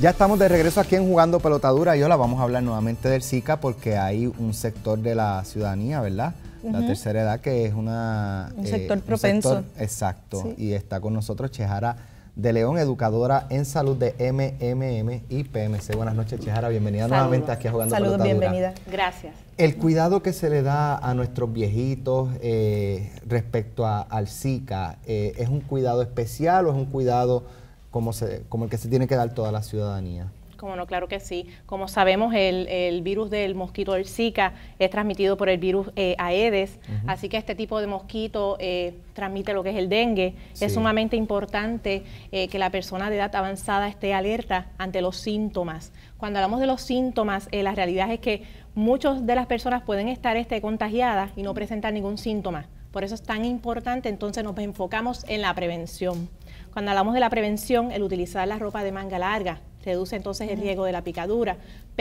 Ya estamos de regreso aquí en Jugando Pelotadura. Y la vamos a hablar nuevamente del SICA porque hay un sector de la ciudadanía, ¿verdad? La tercera edad que es una... Un eh, sector propenso. exacto. Y está con nosotros Chejara de León, educadora en salud de MMM y PMC. Buenas noches, Chejara. Bienvenida nuevamente aquí a Jugando Saludos, bienvenida. Gracias. El cuidado que se le da a nuestros viejitos eh, respecto al Zika, eh, ¿es un cuidado especial o es un cuidado como, el que se tiene que dar toda la ciudadanía. Como no, claro que sí. Como sabemos, el, virus del mosquito del Zika es transmitido por el virus eh, Aedes, así que este tipo de mosquito eh, transmite lo que es el dengue. Es sumamente importante eh, que la persona de edad avanzada esté alerta ante los síntomas. Cuando hablamos de los síntomas, eh, la realidad es que muchas de las personas pueden estar este, contagiadas y no presentar ningún síntoma. Por eso es tan importante, entonces nos enfocamos en la prevención. Cuando hablamos de la prevención, el utilizar la ropa de manga larga reduce entonces el riesgo de la picadura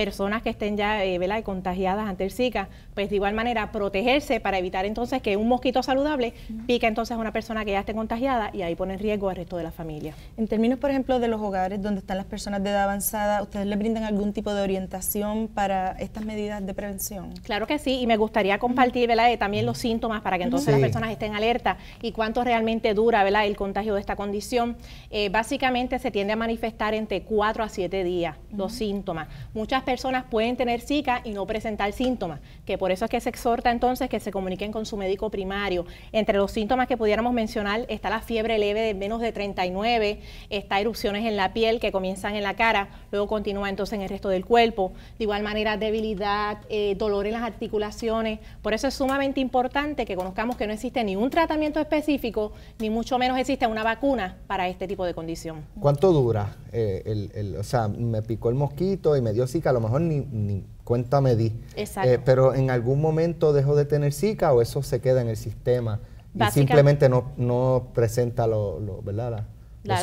personas que estén ya eh, contagiadas ante el Zika, pues de igual manera protegerse para evitar entonces que un mosquito saludable pique entonces a una persona que ya esté contagiada y ahí pone en riesgo al resto de la familia. En términos, por ejemplo, de los hogares donde están las personas de edad avanzada, ¿ustedes le brindan algún tipo de orientación para estas medidas de prevención? Claro que sí, y me gustaría compartir ¿verdad? Eh, también los síntomas para que entonces las personas estén alerta y cuánto realmente dura ¿verdad? el contagio de esta condición. Eh, básicamente se tiende a manifestar entre 4 a 7 días los síntomas. Muchas personas pueden tener Zika y no presentar síntomas, que por eso es que se exhorta entonces que se comuniquen con su médico primario. Entre los síntomas que pudiéramos mencionar está la fiebre leve de menos de 39, está erupciones en la piel que comienzan en la cara, luego continúa entonces en el resto del cuerpo, de igual manera debilidad, eh, dolor en las articulaciones. Por eso es sumamente importante que conozcamos que no existe ni un tratamiento específico, ni mucho menos existe una vacuna para este tipo de condición. ¿Cuánto dura eh, el, el, o sea, me picó el mosquito y me dio zika, a lo mejor ni, ni cuenta me di. Eh, pero en algún momento dejo de tener zika o eso se queda en el sistema y simplemente no, no presenta lo, los,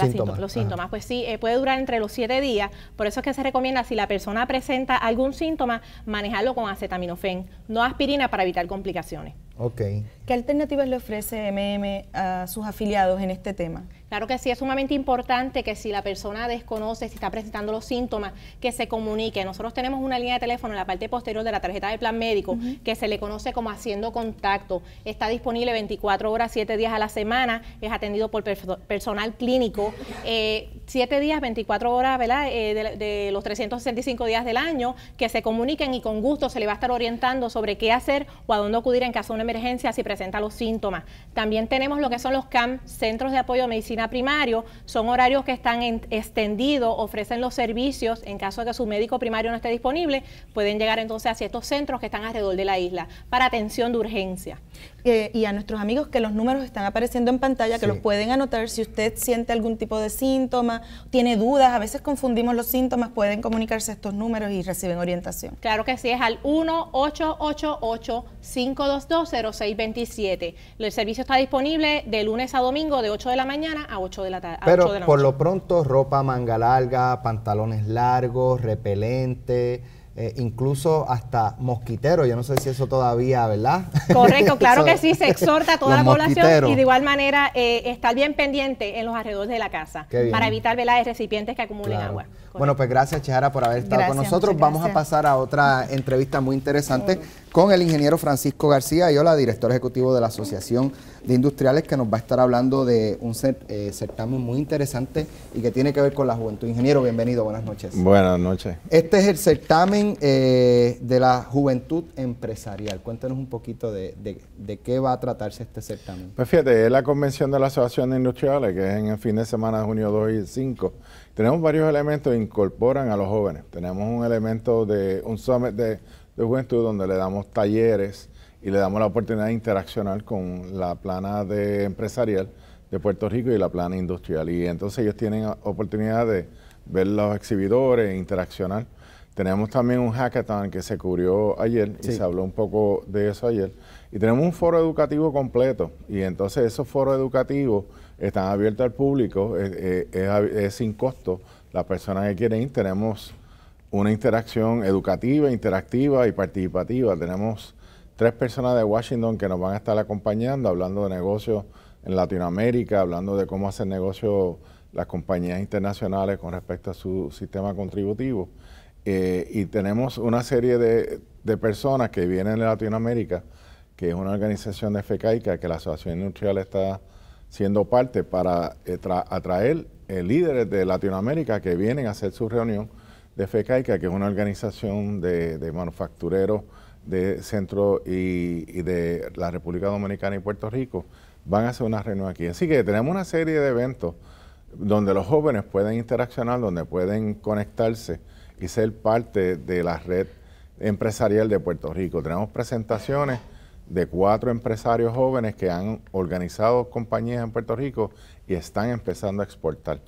síntomas. los síntomas. Pues sí, eh, puede durar entre los siete días. Por eso es que se recomienda, si la persona presenta algún síntoma, manejarlo con acetaminofén, no aspirina para evitar complicaciones. Okay. ¿Qué alternativas le ofrece MM a sus afiliados en este tema? Claro que sí, es sumamente importante que si la persona desconoce, si está presentando los síntomas, que se comunique. Nosotros tenemos una línea de teléfono en la parte posterior de la tarjeta de plan médico que se le conoce como haciendo contacto. Está disponible 24 horas, 7 días a la semana, es atendido por personal clínico. Eh, 7 días, 24 horas, ¿verdad? Eh, de, los 365 días del año, que se comuniquen y con gusto se le va a estar orientando sobre qué hacer o a dónde acudir en caso de una emergencia si presenta los síntomas. También tenemos lo que son los CAM, Centros de Apoyo de Medicina Primario, son horarios que están extendidos, ofrecen los servicios en caso de que su médico primario no esté disponible, pueden llegar entonces hacia estos centros que están alrededor de la isla para atención de urgencia. Eh, y a nuestros amigos que los números están apareciendo en pantalla, que los pueden anotar si usted siente algún tipo de síntoma tiene dudas, a veces confundimos los síntomas, pueden comunicarse estos números y reciben orientación. Claro que sí, es al 1-888-522-0627. El servicio está disponible de lunes a domingo de 8 de la mañana a 8 de la tarde. Pero por lo pronto, ropa manga larga, pantalones largos, repelente eh, incluso hasta mosquitero. Yo no sé si eso todavía, ¿verdad? Correcto, claro que sí, se exhorta a toda la población y de igual manera eh, estar bien pendiente en los alrededores de la casa para evitar velas de recipientes que acumulen agua. Bueno, pues gracias, Chara, por haber estado con nosotros. Vamos a pasar a otra entrevista muy interesante con el ingeniero Francisco García, yo la director ejecutivo de la Asociación de industriales que nos va a estar hablando de un eh, certamen muy interesante y que tiene que ver con la juventud. Ingeniero, bienvenido, buenas noches. Buenas noches. Este es el certamen eh, de la juventud empresarial. Cuéntanos un poquito de, qué va a tratarse este certamen. Pues fíjate, es la convención de la Asociación de Industriales, que es en el fin de semana de junio 2 y 5. Tenemos varios elementos que incorporan a los jóvenes. Tenemos un elemento de un summit de, de juventud donde le damos talleres y le damos la oportunidad de interaccionar con la plana de empresarial de Puerto Rico y la plana industrial. Y entonces ellos tienen oportunidad de ver los exhibidores, interaccionar. Tenemos también un hackathon que se cubrió ayer y se habló un poco de eso ayer. Y tenemos un foro educativo completo. Y entonces esos foros educativos están abiertos al público, es, sin costo. Las personas que quieren ir, tenemos una interacción educativa, interactiva y participativa. Tenemos tres personas de Washington que nos van a estar acompañando, hablando de negocios en Latinoamérica, hablando de cómo hacen negocios las compañías internacionales con respecto a su sistema contributivo. Eh, y tenemos una serie de, personas que vienen de Latinoamérica, que es una organización de FECAICA, que la Asociación Industrial está siendo parte para eh, atraer eh, líderes de Latinoamérica que vienen a hacer su reunión de FECAICA, que es una organización de, de manufactureros de Centro y, de la República Dominicana y Puerto Rico van a hacer una reunión aquí. Así que tenemos una serie de eventos donde los jóvenes pueden interaccionar, donde pueden conectarse y ser parte de la red empresarial de Puerto Rico. Tenemos presentaciones de cuatro empresarios jóvenes que han organizado compañías en Puerto Rico y están empezando a exportar.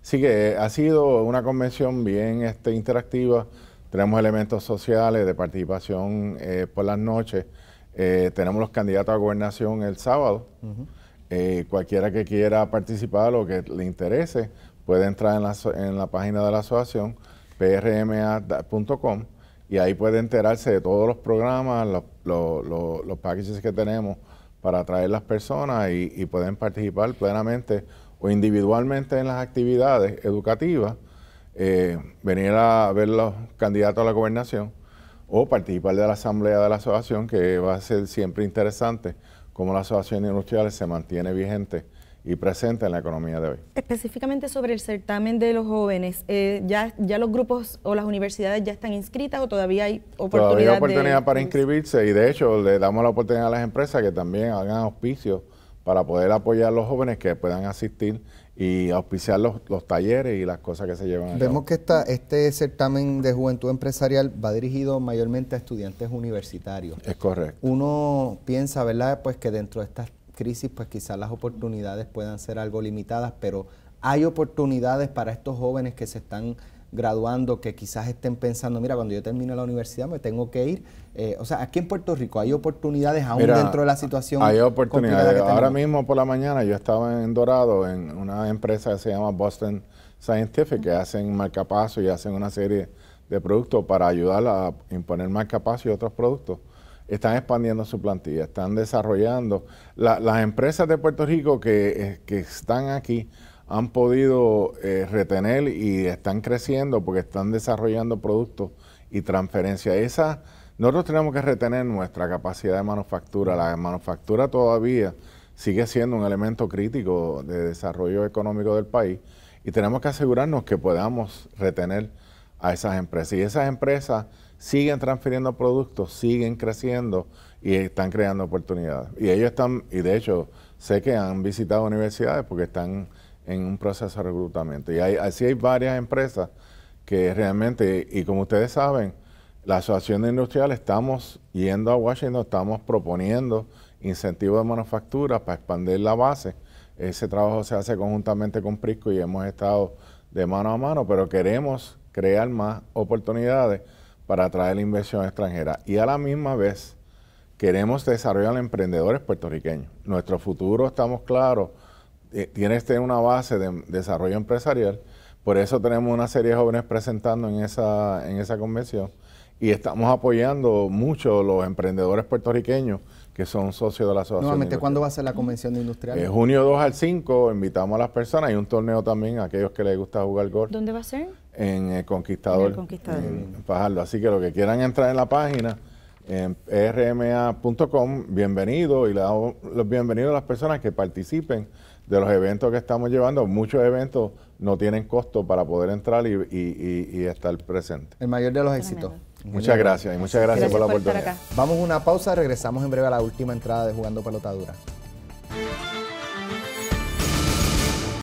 Así que eh, ha sido una convención bien este, interactiva tenemos elementos sociales de participación eh, por las noches. Eh, tenemos los candidatos a gobernación el sábado. Eh, cualquiera que quiera participar o que le interese puede entrar en la, en la página de la asociación prma.com y ahí puede enterarse de todos los programas, los, los, packages que tenemos para atraer las personas y pueden participar plenamente o individualmente en las actividades educativas eh, venir a ver los candidatos a la gobernación o participar de la asamblea de la asociación, que va a ser siempre interesante cómo la asociación industrial se mantiene vigente y presente en la economía de hoy. Específicamente sobre el certamen de los jóvenes, eh, ya, ¿ya los grupos o las universidades ya están inscritas o todavía hay oportunidad? Todavía hay oportunidad para inscribirse y de hecho le damos la oportunidad a las empresas que también hagan auspicio para poder apoyar a los jóvenes que puedan asistir y auspiciar los, talleres y las cosas que se llevan. Vemos que esta, este certamen de juventud empresarial va dirigido mayormente a estudiantes universitarios. Es correcto. Uno piensa, ¿verdad? Pues que dentro de estas crisis, pues quizás las oportunidades puedan ser algo limitadas, pero hay oportunidades para estos jóvenes que se están graduando que quizás estén pensando, mira, cuando yo termine la universidad me tengo que ir. Eh, o sea, aquí en Puerto Rico hay oportunidades aún dentro de la situación. Hay oportunidades. Ahora mismo por la mañana yo estaba en Dorado en una empresa que se llama Boston Scientific, que hacen marcapasos y hacen una serie de productos para ayudar a imponer marcapasos y otros productos están expandiendo su plantilla, están desarrollando. las empresas de Puerto Rico que, eh, que, están aquí han podido eh, retener y están creciendo porque están desarrollando productos y transferencia. Esa, nosotros tenemos que retener nuestra capacidad de manufactura. La manufactura todavía sigue siendo un elemento crítico de desarrollo económico del país y tenemos que asegurarnos que podamos retener a esas empresas. Y esas empresas siguen transfiriendo productos, siguen creciendo y están creando oportunidades. Y ellos están, y de hecho sé que han visitado universidades porque están en un proceso de reclutamiento. Y hay, así hay varias empresas que realmente, y como ustedes saben, la Asociación Industrial estamos yendo a Washington, estamos proponiendo incentivos de manufactura para expandir la base. Ese trabajo se hace conjuntamente con Prisco y hemos estado de mano a mano, pero queremos crear más oportunidades para atraer la inversión extranjera. Y a la misma vez, queremos desarrollar emprendedores puertorriqueños. Nuestro futuro, estamos claros, eh, tienes que este tener una base de desarrollo empresarial. Por eso tenemos una serie de jóvenes presentando en esa, en esa convención y estamos apoyando mucho a los emprendedores puertorriqueños que son socios de la asociación. Nuevamente, ¿cuándo va a ser la convención de industrial? Eh, junio 2 al 5, invitamos a las personas y un torneo también a aquellos que les gusta jugar golf. ¿Dónde va a ser? En el eh, Conquistador. En el Conquistador. En Fajardo. Así que lo que quieran entrar en la página, en rma.com. Bienvenido y le damos los bienvenidos a las personas que participen de los eventos que estamos llevando. Muchos eventos no tienen costo para poder entrar y, estar presente. El mayor de los éxitos. Muchas gracias y muchas gracias, por la oportunidad. Vamos a una pausa, regresamos en breve a la última entrada de Jugando Pelotadura.